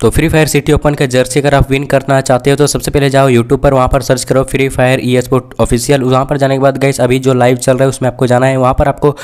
तो free fire city open का jersey अगर आप विन करना चाहते हो तो सबसे पहले जाओ यूट्यूब पर वहाँ पर सर्च करो free fire E esport official वहाँ पर जाने के बाद गैस अभी जो लाइव चल रहा है उसमें आपको जाना है वहाँ पर आपको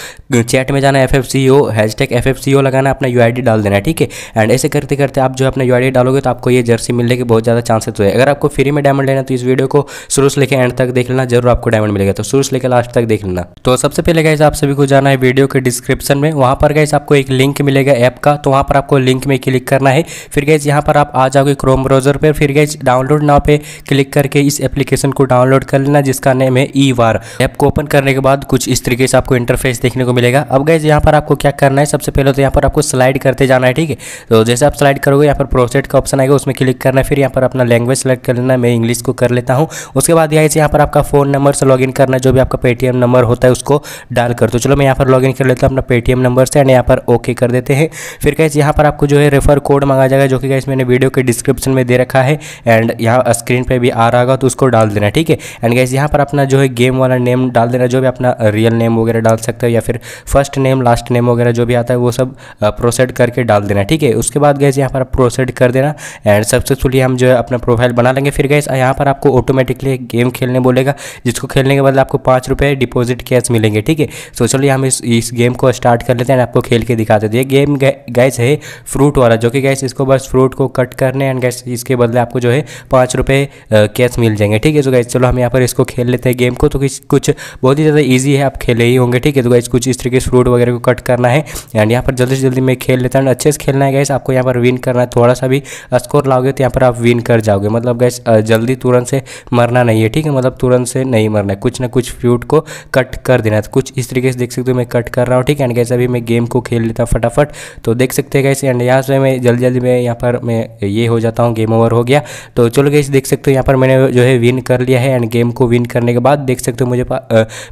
चैट में जाना है F F C O hash tag F F C O लगाना अपना यू आई डी डाल देना है ठीक है एंड ऐसे करते करते आप जो अपना यू आई डी डालोगे तो आपको ये जर्सी मिलने के बहुत ज़्यादा चांसेस हुए अगर आपको फ्री में डायमंड लेना तो इस वीडियो को शुरू से लेकर एंड तक देख लेना जरूर आपको डायमंड मिलेगा तो शुरू से लेकर लास्ट तक देख लेना तो सबसे पहले गैस आप सभी को जाना है वीडियो के डिस्क्रिप्शन में वहाँ पर गैस आपको एक लिंक मिलेगा ऐप का तो वहाँ पर आपको लिंक में क्लिक करना है फिर गैस यहाँ पर आप आ जाओगे क्रोम ब्राउज़र पर फिर गाइज डाउनलोड नाव पे क्लिक करके इस एप्लीकेशन को डाउनलोड कर लेना जिसका नेम है ई वार ऐप को ओपन करने के बाद कुछ इस तरीके से आपको इंटरफेस देखने को मिलेगा अब गाइज यहाँ पर आपको क्या करना है सबसे पहले तो यहाँ पर आपको स्लाइड करते जाना है ठीक है तो जैसे आप स्लाइड करोगे यहाँ पर प्रोसेट का ऑप्शन आएगा उसमें क्लिक करना है फिर यहाँ पर अपना लैंग्वेज सेलेक्ट कर लेना मैं इंग्लिश को कर लेता हूँ उसके बाद यहाँ से यहाँ पर आपका फ़ोन नंबर से लॉग करना जो भी आपका पेटीएम नंबर होता है उसको डाल कर दो तो चलो मैं यहाँ पर लॉग कर लेता हूँ अपना पेटीएम नंबर से एंड यहाँ पर ओके कर देते हैं फिर गाइज यहाँ पर आपको जो है रेफर कोड मांगा जाएगा जो कि गाइस मैंने वीडियो के डिस्क्रिप्शन में दे रखा है एंड यहाँ स्क्रीन पर भी आ रहा होगा तो उसको डाल देना ठीक है एंड गाइस यहाँ पर अपना जो है गेम वाला नेम डाल देना जो भी अपना रियल नेम वगैरह डाल सकते हो या फिर फर्स्ट नेम लास्ट नेम वगैरह जो भी आता है वो सब प्रोसेड करके डाल देना ठीक है उसके बाद गैस यहाँ पर प्रोसेड कर देना एंड सक्सेसफुली हम जो है अपना प्रोफाइल बना लेंगे फिर गैस यहाँ पर आपको ऑटोमेटिकली गेम खेलने बोलेगा जिसको खेलने के बाद आपको पाँच रुपये डिपॉजिट कैश मिलेंगे ठीक है सो चलिए हम इस इस गेम को स्टार्ट कर लेते हैं आपको खेल के दिखा देते हैं गेम तो गैस है फ्रूट वाला जो कि गैस इसको बस फ्रूट फ्रूट को कट करने एंड गैस इसके बदले आपको जो है पाँच रुपये कैश मिल जाएंगे ठीक है तो गैस चलो हम यहाँ पर इसको खेल लेते हैं गेम को तो कुछ बहुत ही ज़्यादा ईजी है आप खेले ही होंगे ठीक है तो गैस कुछ इस तरीके से फ्रूट वगैरह को कट करना है एंड यहाँ पर जल्दी से जल्दी मैं खेल लेता हूँ अच्छे से खेलना है गैस आपको यहाँ पर विन करना है थोड़ा सा भी स्कोर लाओगे तो यहाँ पर आप विन कर जाओगे मतलब गैस जल्दी तुरंत से मरना नहीं है ठीक है मतलब तुरंत से नहीं मरना है कुछ ना कुछ फ्रूट को कट कर देना है तो कुछ इस तरीके से देख सकते हो मैं कट कर रहा हूँ ठीक है एंड गैस अभी मैं गेम को खेल लेता हूँ फटाफट तो देख सकते हैं गैस एंड यहाँ से मैं जल्दी जल्दी मैं यहाँ पर पर मैं ये हो जाता हूँ गेम ओवर हो गया तो चलो गई देख सकते हो यहाँ पर मैंने जो है विन कर लिया है एंड गेम को विन करने के बाद देख सकते हो मुझे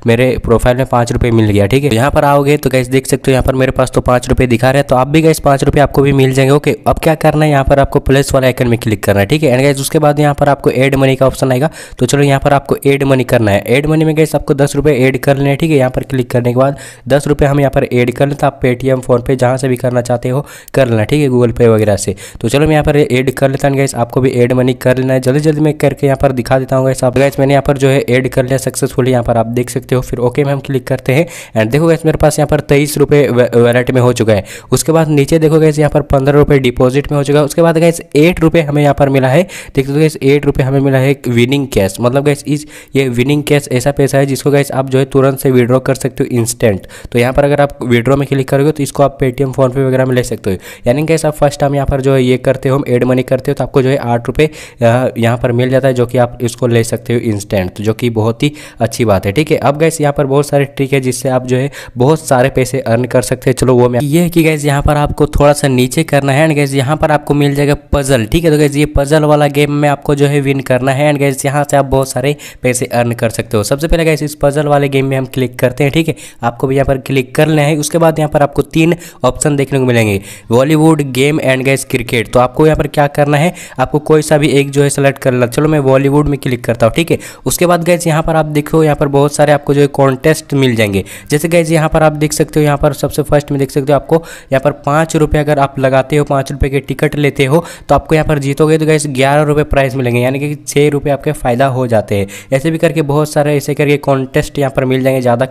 मेरे प्रोफाइल में पाँच मिल गया ठीक है यहाँ पर आओगे तो गैस देख सकते हो यहाँ पर मेरे पास तो पाँच दिखा रहे हैं तो आप भी गैस पाँच रुपये आपको भी मिल जाएंगे ओके अब क्या करना है यहाँ पर आपको प्लस वाला आइकन में क्लिक करना है ठीक है एंड गैस उसके बाद यहाँ पर आपको एड मनी का ऑप्शन आएगा तो चलो यहाँ पर आपको एड मनी करना है एड मनी में गैस आपको दस रुपये एड कर लेना है ठीक है यहाँ पर क्लिक करने के बाद दस रुपये हम यहाँ पर एड कर लें तो आप पेटीएम फोनपे जहाँ से भी करना चाहते हो कर लेना ठीक है गूगल पे वगैरह से तो चलो मैं यहाँ पर एड कर लेता हूँ गैस आपको भी एड मनी कर लेना है जल्दी जल्दी मैं करके यहाँ पर दिखा देता हूँ गैस आप गैस मैंने यहाँ पर जो है एड कर लिया सक्सेसफुल यहाँ पर आप देख सकते हो फिर ओके में हम क्लिक करते हैं एंड देखो गैस मेरे पास यहाँ पर तेईस रुपये वैलेट में हो चुका है उसके बाद नीचे देखो गैस यहाँ पर पंद्रह रुपये डिपॉजिट में हो चुका है उसके बाद गैस एट रुपये हमें यहाँ पर मिला है देख सकते हो गैस एट रुपये हमें मिला है विनिंग कैश मतलब गैस इस ये विनिंग कैश ऐसा पैसा है जिसको गैस आप जो है तुरंत से विड्रॉ कर सकते हो इंस्टेंट तो यहाँ पर अगर आप विड्रॉ में क्लिक करोगे तो इसको आप पेटीएम फोनपे वगैरह में ले सकते हो यानी गैस आप फर्स्ट टाइम यहाँ पर जो है ये ये करते हो हम एड मनी करते हो तो आपको जो है आठ रुपये यहाँ पर मिल जाता है जो कि आप इसको ले सकते हो इंस्टेंट तो जो कि बहुत ही अच्छी बात है ठीक है अब गैस यहाँ पर बहुत सारे ट्रिक है जिससे आप जो है बहुत सारे पैसे अर्न कर सकते हैं चलो वो मैं ये है कि गैस यहाँ पर आपको थोड़ा सा नीचे करना है एंड गैस यहाँ पर आपको मिल जाएगा पजल ठीक है तो गैस ये पजल वाला गेम में आपको जो है विन करना है एंड गैस यहाँ से आप बहुत सारे पैसे अर्न कर सकते हो सबसे पहले गैस इस पजल वाले गेम में हम क्लिक करते हैं ठीक है आपको भी यहाँ पर क्लिक कर लेना है उसके बाद यहाँ पर आपको तीन ऑप्शन देखने को मिलेंगे Bollywood game and guess cricket cricket तो आपको यहाँ पर क्या करना है आपको कोई सा भी एक जो है सेलेक्ट कर लेना चलो मैं बॉलीवुड में क्लिक करता हूँ ठीक है उसके बाद गैज यहाँ पर आप देखो यहाँ पर बहुत सारे आपको जो है कॉन्टेस्ट मिल जाएंगे जैसे गैज यहाँ पर आप देख सकते हो यहाँ पर सबसे फर्स्ट में देख सकते हो आपको यहाँ पर पाँच अगर आप लगाते हो पाँच के टिकट लेते हो तो आपको यहाँ पर जीतोगे तो गैस ग्यारह रुपये प्राइस मिलेंगे यानी कि छः रुपये आपके फ़ायदा हो जाते हैं ऐसे भी करके बहुत सारे ऐसे करके कॉन्टेस्ट यहाँ पर मिल जाएंगे ज़्यादा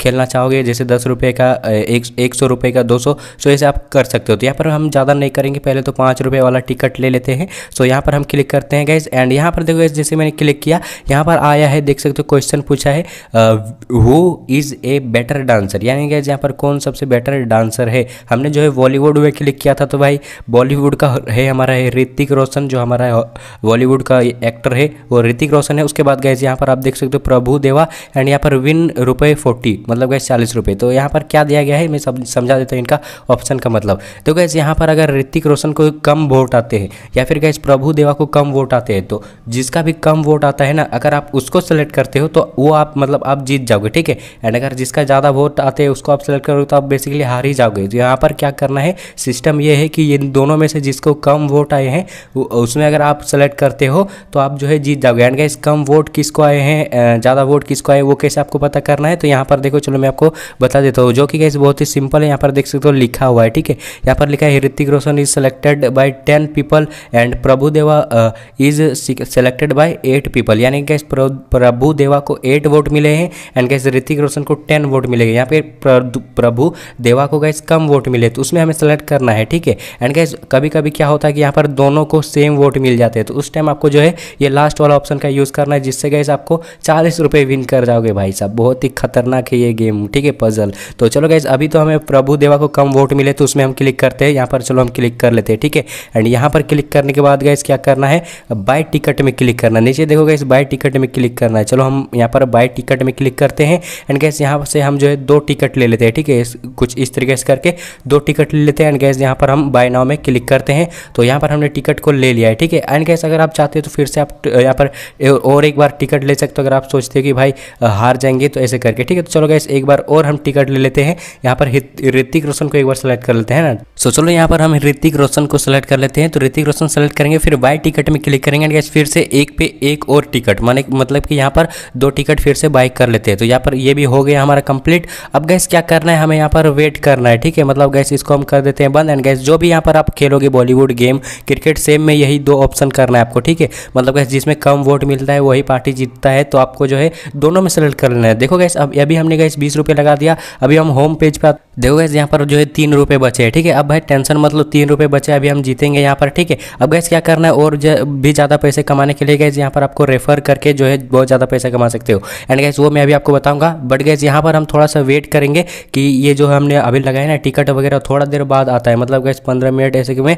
खेलना चाहोगे जैसे दस रुपये का एक, एक सौ रुपये का दो सौ सो ऐसे आप कर सकते हो तो यहाँ पर हम ज़्यादा नहीं करेंगे पहले तो पाँच रुपये वाला टिकट ले लेते हैं सो यहाँ पर हम क्लिक करते हैं गैस एंड यहाँ पर देखो गैस जैसे मैंने क्लिक किया यहाँ पर आया है देख सकते हो क्वेश्चन पूछा है who is a better dancer यानी गैस यहाँ पर कौन सबसे बेटर डांसर है हमने जो है बॉलीवुड में क्लिक किया था तो भाई बॉलीवुड का है हमारा है ऋतिक रोशन जो हमारा बॉलीवुड का एक्टर है वो ऋतिक रोशन है उसके बाद गैस यहाँ पर आप देख सकते हो प्रभु देवा एंड यहाँ पर विन रुपये फोर्टी मतलब गैस चालीस रुपये तो यहाँ पर क्या दिया गया है मैं समझा देता हूँ इनका ऑप्शन का मतलब तो गैस यहाँ पर अगर ऋतिक रोशन को कम वोट आते हैं या फिर गैस प्रभु देवा को कम वोट आते हैं तो जिसका भी कम वोट आता है ना अगर आप उसको सेलेक्ट करते हो तो वो आप मतलब आप जीत जाओगे ठीक है एंड अगर जिसका ज़्यादा वोट आते हैं उसको आप सेलेक्ट करोगे तो आप बेसिकली हार ही जाओगे तो यहाँ पर क्या करना है सिस्टम ये है कि इन दोनों में से जिसको कम वोट आए हैं उसमें अगर आप सेलेक्ट करते हो तो आप जो है जीत जाओगे एंड गैस कम वोट किसको आए हैं ज़्यादा वोट किसको आए वो कैसे आपको पता करना है तो यहाँ पर देखो चलो मैं आपको बता देता हूँ जो कि गैस बहुत ही सिंपल है यहाँ पर देख सकते हो लिखा हुआ है ठीक है यहाँ पर लिखा है Hrithik Roshan is selected selected by ten people and Prabhu Deva is selected by eight people यानी कि प्रभु देवा को एट वोट मिले हैं एंड कैसे ऋतिक रोशन को टेन वोट मिले यहाँ पे प्रभु देवा को कैसे कम वोट मिले तो उसमें हमें सेलेक्ट करना है ठीक है एंड गैस कभी कभी क्या होता है कि यहाँ पर दोनों को सेम वोट मिल जाते हैं तो उस टाइम आपको जो है ये लास्ट वाला ऑप्शन का यूज़ करना है जिससे कैसे आपको चालीस रुपये विन कर जाओगे भाई साहब बहुत ही खतरनाक है ये गेम ठीक है पजल तो चलो गैस अभी तो हमें प्रभु देवा को कम वोट मिले तो उसमें हम क्लिक करते हैं यहाँ पर चलो हम क्लिक कर लेते हैं ठीक है ठीक है एंड यहाँ पर क्लिक करने के बाद गैस क्या करना है बाय टिकट में क्लिक करना नीचे देखो गैस बाय टिकट में क्लिक करना है चलो हम यहाँ पर बाय टिकट में क्लिक करते हैं एंड गैस यहाँ से हम जो है दो टिकट ले लेते हैं ठीक है कुछ इस तरीके से करके दो टिकट ले लेते हैं एंड गैस यहाँ पर हम बाय नाव में क्लिक करते हैं तो यहाँ पर हमने टिकट को ले लिया है ठीक है एंड गैस अगर आप चाहते हो तो फिर से आप यहाँ पर और एक बार टिकट ले सकते हो अगर आप सोचते हो कि भाई हार जाएंगे तो ऐसे करके ठीक है तो चलो गैस एक बार और हम टिकट ले लेते हैं यहाँ पर ऋतिक रोशन को एक बार सेलेक्ट कर लेते हैं ना सो चलो यहाँ पर हम ऋतिक रोशन को सेलेक्ट कर लेते हैं तो ऋतिक रोशन सेलेक्ट करेंगे फिर बाई टिकट में क्लिक करेंगे एंड फिर से एक पे एक और टिकट माने मतलब कि यहाँ पर दो टिकट फिर से बाई कर लेते हैं तो यहाँ पर ये भी हो गया हमारा कंप्लीट अब गैस क्या करना है हमें यहाँ पर वेट करना है ठीक है मतलब गैस इसको हम कर देते हैं बंद एंड गैस जो भी यहाँ पर आप खेलोगे बॉलीवुड गेम क्रिकेट सेम में यही दो ऑप्शन करना है आपको ठीक है मतलब गैस जिसमें कम वोट मिलता है वही पार्टी जीतता है तो आपको जो है दोनों में सेलेक्ट कर लेना है देखो गैस अब अभी हमने गैस बीस लगा दिया अभी हम होम पेज पर देखो गैस यहाँ पर जो है तीन बचे हैं ठीक है अब भाई टेंशन मतलब तीन रुपये बचे अभी हम जीतेंगे यहाँ पर ठीक है अब गैस क्या करना है और भी ज़्यादा पैसे कमाने के लिए गैस यहाँ पर आपको रेफर करके जो है बहुत ज़्यादा पैसे कमा सकते हो एंड गैस वो मैं अभी आपको बताऊँगा बट गैस यहाँ पर हम थोड़ा सा वेट करेंगे कि ये जो हमने अभी लगाया ना टिकट वगैरह थोड़ा देर बाद आता है मतलब गैस पंद्रह मिनट ऐसे में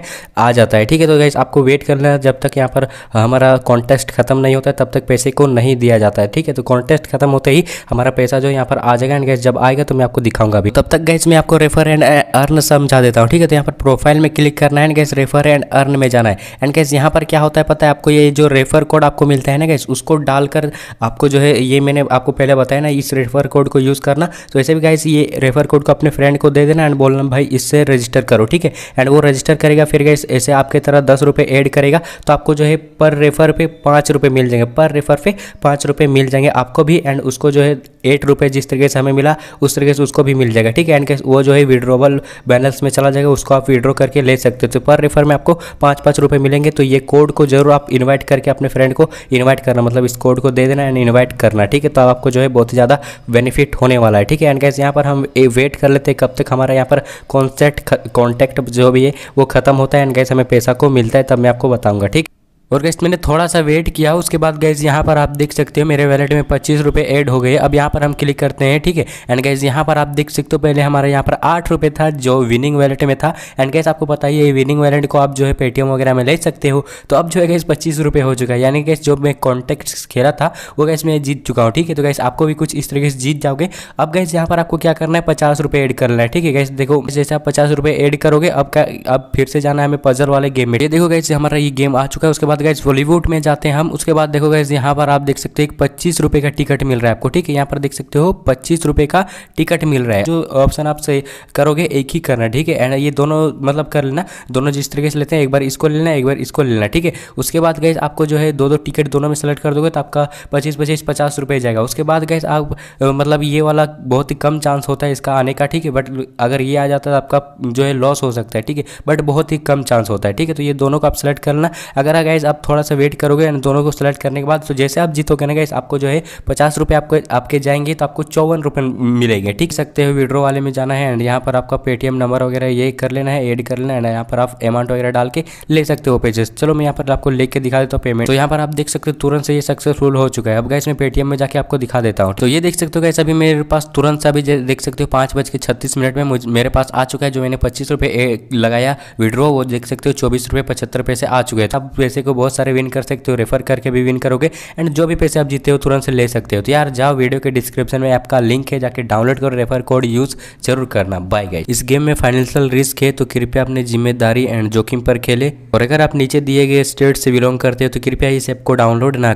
आ जाता है ठीक है तो गैस आपको वेट करना है जब तक यहाँ पर हमारा कॉन्टेस्ट खत्म नहीं होता तब तक पैसे को नहीं दिया जाता है ठीक है तो कॉन्टेस्ट खत्म होते ही हमारा पैसा जो यहाँ पर आ जाएगा एंड गैस जब आएगा तो मैं आपको दिखाऊंगा अभी तब तक गैस मैं आपको रेफर एंड अर्न समझा देता हूँ ठीक है है तो यहाँ पर प्रोफाइल में क्लिक करना है and guess refer and earn में जाना है एंड गैस यहाँ पर क्या होता है पता है आपको ये जो रेफर कोड आपको मिलता है ना गैस उसको डालकर आपको जो है ये मैंने आपको पहले बताया ना इस रेफर कोड को यूज़ करना तो ऐसे भी गैस ये रेफर कोड को अपने फ्रेंड को दे देना एंड बोलना भाई इससे रजिस्टर करो ठीक है एंड वो रजिस्टर करेगा फिर गैस ऐसे आपके तरह दस रुपये ऐड करेगा तो आपको जो है पर रेफर पे पाँच रुपये मिल जाएंगे पर रेफर पे पाँच रुपये मिल जाएंगे आपको भी एंड उसको जो है एट रुपये जिस तरीके से हमें मिला उस तरीके से उसको भी मिल जाएगा ठीक है एंड गैस वो जो है विड्रोवल बैलेंस में चला जाएगा उसको आप विड्रॉ करके ले सकते हो तो पर रेफर में आपको पाँच पाँच रुपये मिलेंगे तो ये कोड को जरूर आप इन्वाइट करके अपने फ्रेंड को इन्वाइट करना मतलब इस कोड को दे देना एंड इन्वाइट करना ठीक है तो आपको जो है बहुत ही ज़्यादा बेनिफिट होने वाला है ठीक है एंड गैस यहाँ पर हम वेट कर लेते हैं कब तक हमारा यहाँ पर कॉन्सेट कॉन्टैक्ट जो भी है वो खत्म होता है एंड गैस हमें पैसा को मिलता है तब मैं आपको बताऊँगा ठीक और गैस मैंने थोड़ा सा वेट किया उसके बाद गैस यहाँ पर आप देख सकते हो मेरे वैलेट में पच्चीस रुपये ऐड हो गए अब यहाँ पर हम क्लिक करते हैं ठीक है एंड गैस यहाँ पर आप देख सकते हो पहले हमारे यहाँ पर आठ रुपये था जो विनिंग वैलेट में था एंड गैस आपको पता ही है विनिंग वैलेट को आप जो है पेटीएम वगैरह में ले सकते हो तो अब जो है गैस पच्चीस रुपये हो चुका है यानी गैस जो मैं कॉन्टेक्ट खेला था वो गैस मैं जीत चुका हूँ ठीक है तो गैस आपको भी कुछ इस तरीके से जीत जाओगे अब गैस यहाँ पर आपको क्या करना है पचास रुपये करना है ठीक है गैस देखो जैसे आप पचास रुपये करोगे अब अब फिर से जाना है हमें पजल वाले गेम में देखो गैस हमारा ये गेम आ चुका है उसके बाद बाद गए बॉलीवुड में जाते हैं हम उसके बाद देखो गए यहाँ पर आप देख सकते हो एक पच्चीस रुपये का टिकट मिल रहा है आपको ठीक है यहाँ पर देख सकते हो पच्चीस रुपये का टिकट मिल रहा है जो ऑप्शन आप से करोगे एक ही करना ठीक है एंड ये दोनों मतलब कर लेना दोनों जिस तरीके से लेते हैं एक बार इसको लेना एक बार इसको लेना ठीक है उसके बाद गए आपको जो है दो दो टिकट दोनों में सेलेक्ट कर दोगे तो आपका पच्चीस पच्चीस पचास रुपये जाएगा उसके बाद गए आप मतलब ये वाला बहुत ही कम चांस होता है इसका आने का ठीक है बट अगर ये आ जाता है तो आपका जो है लॉस हो सकता है ठीक है बट बहुत ही कम चांस होता है ठीक है तो ये दोनों को आप सेलेक्ट करना अगर गैस आप थोड़ा सा वेट करोगे दोनों को सेलेक्ट करने के बाद तो जैसे आप जीतोगे ना गाइस आपको जो है पचास रुपये आपको आपके जाएंगे तो आपको चौवन रुपये मिलेंगे ठीक सकते हो विड्रो वाले में जाना है एंड यहाँ पर आपका पेटीएम नंबर वगैरह ये कर लेना है एड कर लेना है यहाँ पर आप अमाउंट वगैरह डाल के ले सकते हो पेजेस चलो मैं यहाँ पर आपको लेकर के दिखा देता हूँ पेमेंट तो यहाँ पर आप देख सकते हो तुरंत से ये सक्सेसफुल हो चुका है अब गाइस मैं पेटीएम में जाके आपको दिखा देता हूँ तो ये देख सकते हो गाइस अभी मेरे पास तुरंत से अभी देख सकते हो पाँच बज के छत्तीस मिनट में मेरे पास आ चुका है जो मैंने पच्चीस रुपये लगाया विड्रो वो देख सकते हो चौबीस रुपये पचहत्तर पैसे आ चुके हैं अब पैसे को बहुत सारे विन कर सकते हो रेफर करके भी विन करोगे एंड जो भी पैसे आप जीते हो तुरंत से ले सकते हो तो यार जाओ वीडियो के डिस्क्रिप्शन में आपका लिंक है जाके डाउनलोड करो रेफर कोड यूज़ जरूर करना बाय गाइस इस गेम में फाइनेंशियल रिस्क है तो कृपया अपनी जिम्मेदारी एंड जोखिम पर खेले और अगर आप नीचे दिए गए स्टेट से बिलोंग करते हो तो कृपया इस ऐप को डाउनलोड ना